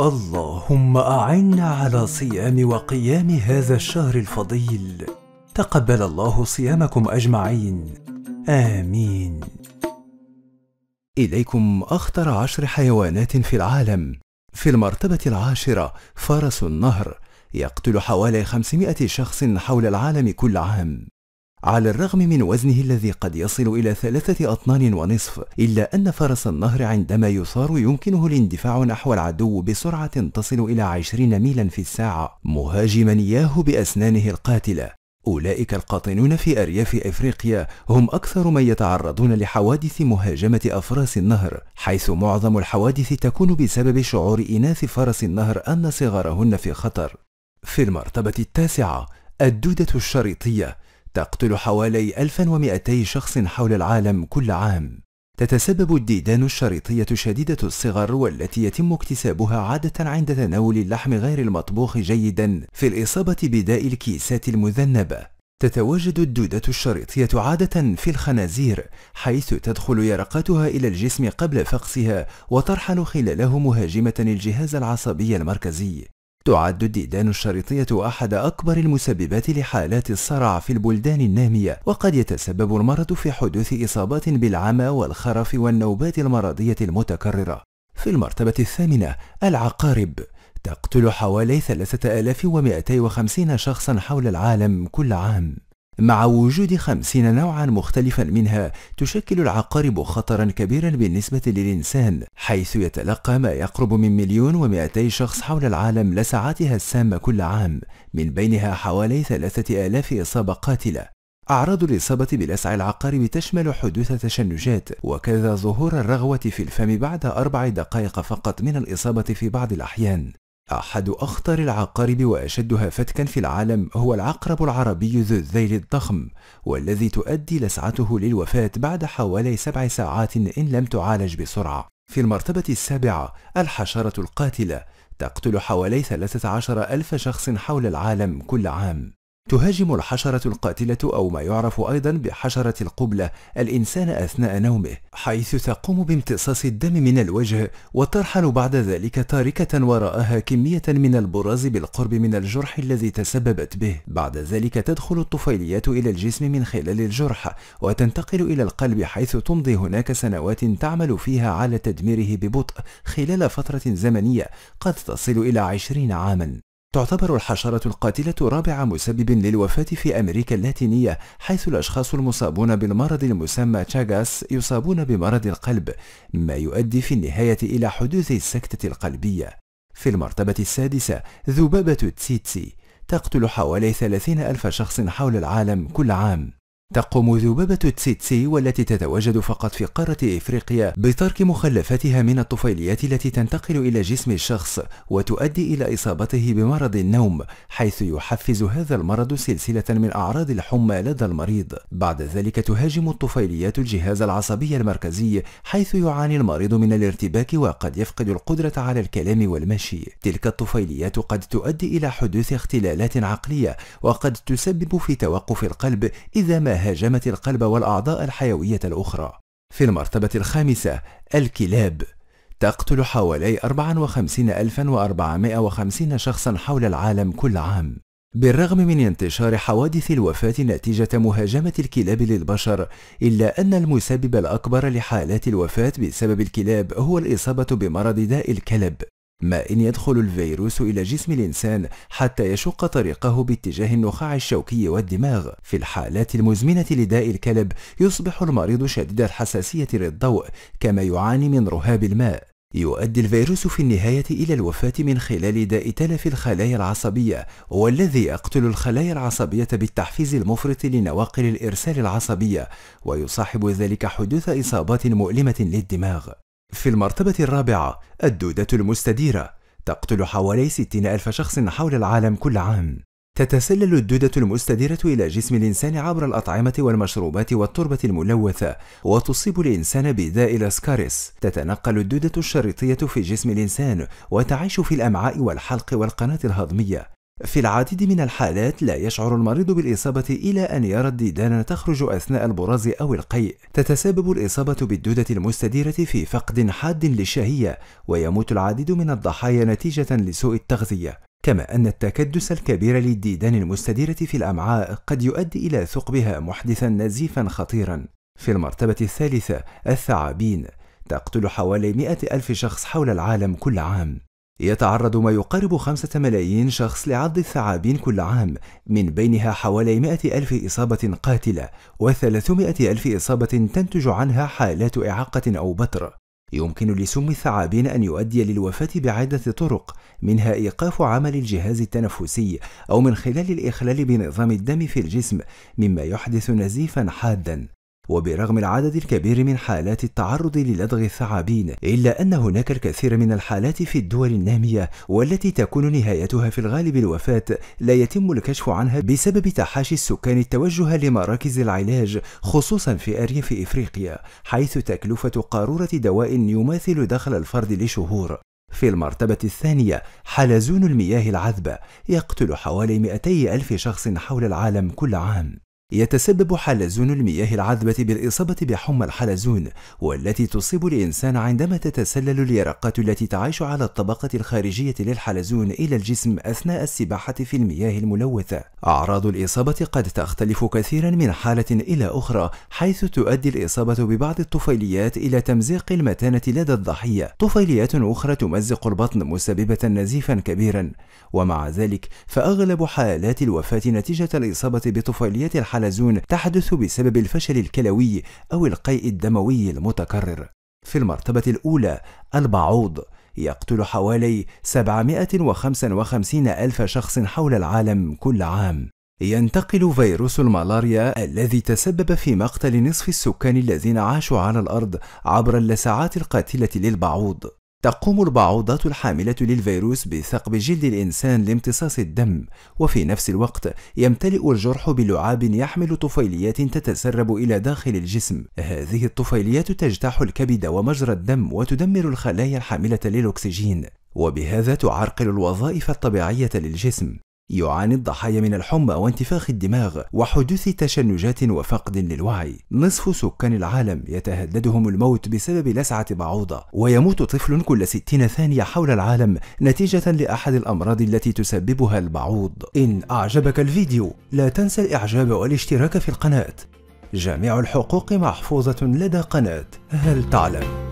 اللهم أعنا على صيام وقيام هذا الشهر الفضيل تقبل الله صيامكم أجمعين آمين إليكم أخطر عشر حيوانات في العالم في المرتبة العاشرة فرس النهر يقتل حوالي 500 شخص حول العالم كل عام على الرغم من وزنه الذي قد يصل إلى ثلاثة أطنان ونصف إلا أن فرس النهر عندما يثار يمكنه الاندفاع نحو العدو بسرعة تصل إلى عشرين ميلا في الساعة مهاجما إياه بأسنانه القاتلة أولئك القاطنون في أرياف إفريقيا هم أكثر من يتعرضون لحوادث مهاجمة أفراس النهر حيث معظم الحوادث تكون بسبب شعور إناث فرس النهر أن صغارهن في خطر في المرتبة التاسعة الدودة الشريطية تقتل حوالي 1200 شخص حول العالم كل عام تتسبب الديدان الشريطية شديدة الصغر والتي يتم اكتسابها عادة عند تناول اللحم غير المطبوخ جيدا في الإصابة بداء الكيسات المذنبة تتواجد الدودة الشريطية عادة في الخنازير حيث تدخل يرقاتها إلى الجسم قبل فقسها وترحل خلاله مهاجمة الجهاز العصبي المركزي تعد الديدان الشريطية أحد أكبر المسببات لحالات الصرع في البلدان النامية وقد يتسبب المرض في حدوث إصابات بالعمى والخرف والنوبات المرضية المتكررة في المرتبة الثامنة العقارب تقتل حوالي 3250 شخصا حول العالم كل عام مع وجود خمسين نوعا مختلفا منها تشكل العقارب خطرا كبيرا بالنسبة للإنسان حيث يتلقى ما يقرب من مليون ومئتي شخص حول العالم لسعاتها السامة كل عام من بينها حوالي ثلاثة آلاف إصابة قاتلة أعراض الإصابة بلسع العقارب تشمل حدوث تشنجات وكذا ظهور الرغوة في الفم بعد أربع دقائق فقط من الإصابة في بعض الأحيان أحد أخطر العقارب وأشدها فتكا في العالم هو العقرب العربي ذو الذيل الضخم والذي تؤدي لسعته للوفاة بعد حوالي سبع ساعات إن لم تعالج بسرعة في المرتبة السابعة الحشرة القاتلة تقتل حوالي 13 ألف شخص حول العالم كل عام تهاجم الحشرة القاتلة أو ما يعرف أيضا بحشرة القبلة الإنسان أثناء نومه حيث تقوم بامتصاص الدم من الوجه وترحل بعد ذلك تاركة وراءها كمية من البراز بالقرب من الجرح الذي تسببت به بعد ذلك تدخل الطفيليات إلى الجسم من خلال الجرح وتنتقل إلى القلب حيث تمضي هناك سنوات تعمل فيها على تدميره ببطء خلال فترة زمنية قد تصل إلى عشرين عاما تعتبر الحشرة القاتلة رابع مسبب للوفاة في أمريكا اللاتينية حيث الأشخاص المصابون بالمرض المسمى تشاغاس يصابون بمرض القلب ما يؤدي في النهاية إلى حدوث السكتة القلبية في المرتبة السادسة ذبابة تسيتسي تقتل حوالي 30 ألف شخص حول العالم كل عام تقوم ذبابة تسيتسي والتي تتواجد فقط في قارة إفريقيا بترك مخلفاتها من الطفيليات التي تنتقل إلى جسم الشخص وتؤدي إلى إصابته بمرض النوم حيث يحفز هذا المرض سلسلة من أعراض الحمى لدى المريض بعد ذلك تهاجم الطفيليات الجهاز العصبي المركزي حيث يعاني المريض من الارتباك وقد يفقد القدرة على الكلام والمشي تلك الطفيليات قد تؤدي إلى حدوث اختلالات عقلية وقد تسبب في توقف القلب إذا ما هاجمت القلب والأعضاء الحيوية الأخرى. في المرتبة الخامسة الكلاب تقتل حوالي 54450 شخصا حول العالم كل عام. بالرغم من انتشار حوادث الوفاة نتيجة مهاجمة الكلاب للبشر، إلا أن المسبب الأكبر لحالات الوفاة بسبب الكلاب هو الإصابة بمرض داء الكلب، ما إن يدخل الفيروس إلى جسم الإنسان حتى يشق طريقه باتجاه النخاع الشوكي والدماغ. في الحالات المزمنة لداء الكلب يصبح المريض شديد الحساسية للضوء كما يعاني من رهاب الماء. يؤدي الفيروس في النهاية إلى الوفاة من خلال داء تلف الخلايا العصبية والذي يقتل الخلايا العصبية بالتحفيز المفرط لنواقل الإرسال العصبية ويصاحب ذلك حدوث إصابات مؤلمة للدماغ في المرتبة الرابعة الدودة المستديرة تقتل حوالي 60 ألف شخص حول العالم كل عام تتسلل الدودة المستديرة إلى جسم الإنسان عبر الأطعمة والمشروبات والتربة الملوثة وتصيب الإنسان بداء الأسكاريس تتنقل الدودة الشريطية في جسم الإنسان وتعيش في الأمعاء والحلق والقناة الهضمية في العديد من الحالات لا يشعر المريض بالإصابة إلى أن يرى الديدان تخرج أثناء البراز أو القيء تتسبب الإصابة بالدودة المستديرة في فقد حاد للشهية ويموت العديد من الضحايا نتيجة لسوء التغذية كما أن التكدس الكبير للديدان المستديرة في الأمعاء قد يؤدي إلى ثقبها محدثا نزيفا خطيرا في المرتبة الثالثة الثعابين تقتل حوالي مئة ألف شخص حول العالم كل عام يتعرض ما يقارب خمسة ملايين شخص لعض الثعابين كل عام من بينها حوالي مائة ألف إصابة قاتلة و300 ألف إصابة تنتج عنها حالات إعاقة أو بتر يمكن لسم الثعابين أن يؤدي للوفاة بعدة طرق منها إيقاف عمل الجهاز التنفسي أو من خلال الإخلال بنظام الدم في الجسم مما يحدث نزيفا حادا وبرغم العدد الكبير من حالات التعرض للدغ الثعابين إلا أن هناك الكثير من الحالات في الدول النامية والتي تكون نهايتها في الغالب الوفاة لا يتم الكشف عنها بسبب تحاشي السكان التوجه لمراكز العلاج خصوصا في أرياف إفريقيا حيث تكلفة قارورة دواء يماثل دخل الفرد لشهور في المرتبة الثانية حلزون المياه العذبة يقتل حوالي 200 ألف شخص حول العالم كل عام يتسبب حلزون المياه العذبة بالإصابة بحمى الحلزون والتي تصيب الإنسان عندما تتسلل اليرقات التي تعيش على الطبقة الخارجية للحلزون إلى الجسم أثناء السباحة في المياه الملوثة. أعراض الإصابة قد تختلف كثيرا من حالة إلى أخرى حيث تؤدي الإصابة ببعض الطفيليات إلى تمزيق المتانة لدى الضحية. طفيليات أخرى تمزق البطن مسببة نزيفا كبيرا ومع ذلك فأغلب حالات الوفاة نتيجة الإصابة بطفيليات الحلزون الحلزون تحدث بسبب الفشل الكلوي أو القيء الدموي المتكرر. في المرتبة الأولى البعوض يقتل حوالي 755 ألف شخص حول العالم كل عام. ينتقل فيروس الملاريا الذي تسبب في مقتل نصف السكان الذين عاشوا على الأرض عبر اللسعات القاتلة للبعوض. تقوم البعوضات الحاملة للفيروس بثقب جلد الإنسان لامتصاص الدم، وفي نفس الوقت يمتلئ الجرح بلعاب يحمل طفيليات تتسرب إلى داخل الجسم. هذه الطفيليات تجتاح الكبد ومجرى الدم وتدمر الخلايا الحاملة للأكسجين، وبهذا تعرقل الوظائف الطبيعية للجسم. يعاني الضحايا من الحمى وانتفاخ الدماغ وحدوث تشنجات وفقد للوعي نصف سكان العالم يتهددهم الموت بسبب لسعة بعوضة ويموت طفل كل 60 ثانية حول العالم نتيجة لأحد الأمراض التي تسببها البعوض إن أعجبك الفيديو لا تنسى الإعجاب والاشتراك في القناة جميع الحقوق محفوظة لدى قناة هل تعلم؟